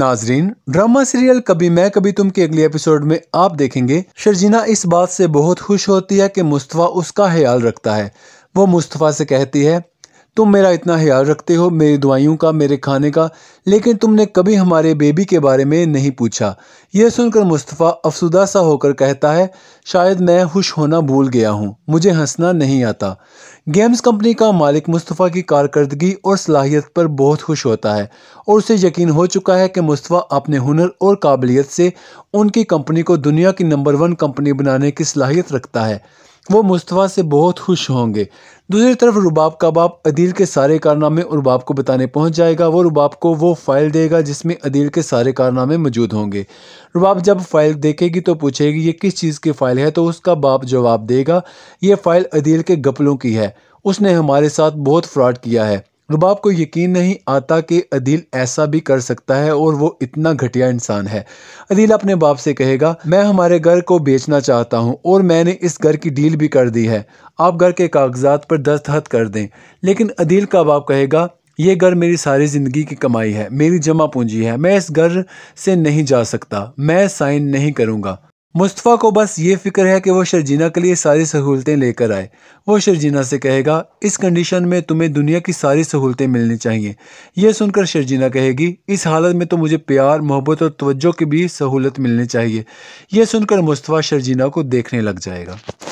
नाजरीन drama serial कभी मैं कभी तुम के अगले एपिसोड में आप देखेंगे शर्जीना इस बात से बहुत खुश होती है कि मुस्तफ़ा उसका ख्याल रखता है वो मुस्तफ़ा से कहती है तुम मेरा इतना ख्याल रखते हो मेरी दवाइयों का मेरे खाने का लेकिन तुमने कभी हमारे बेबी के बारे में नहीं पूछा यह सुनकर मुस्तफ़ा अफसुदा सा होकर कहता है शायद मैं खुश होना भूल गया हूँ मुझे हंसना नहीं आता गेम्स कंपनी का मालिक मुस्तफ़ा की कारकर्दगी और सलाहियत पर बहुत खुश होता है और उसे यकीन हो चुका है कि मुस्तफ़ा अपने हुनर और काबिलियत से उनकी कंपनी को दुनिया की नंबर वन कंपनी बनाने की सलाहियत रखता है वो मुस्तफ़ा से बहुत खुश होंगे दूसरी तरफ रुबाब का बाप अदील के सारे कारनामे रुबाब को बताने पहुंच जाएगा वो रुबाब को वो फ़ाइल देगा जिसमें अदील के सारे कारनामे मौजूद होंगे रुबाब जब फ़ाइल देखेगी तो पूछेगी ये किस चीज़ की फ़ाइल है तो उसका बाप जवाब देगा ये फ़ाइल अदील के गपलों की है उसने हमारे साथ बहुत फ्रॉड किया है रुबाब को यकीन नहीं आता कि अदील ऐसा भी कर सकता है और वो इतना घटिया इंसान है अदील अपने बाप से कहेगा मैं हमारे घर को बेचना चाहता हूँ और मैंने इस घर की डील भी कर दी है आप घर के कागजात पर दस्तखत कर दें लेकिन अदील का बाप कहेगा ये घर मेरी सारी ज़िंदगी की कमाई है मेरी जमा पूंजी है मैं इस घर से नहीं जा सकता मैं साइन नहीं करूँगा मुस्तफ़ा को बस ये फिक्र है कि वो शर्जीना के लिए सारी सहूलतें लेकर आए वो शर्जीना से कहेगा इस कंडीशन में तुम्हें दुनिया की सारी सहूलतें मिलनी चाहिए यह सुनकर शर्जीना कहेगी इस हालत में तो मुझे प्यार मोहब्बत और तवज्जो की भी सहूलत मिलनी चाहिए यह सुनकर मुस्तफ़ा शर्जीना को देखने लग जाएगा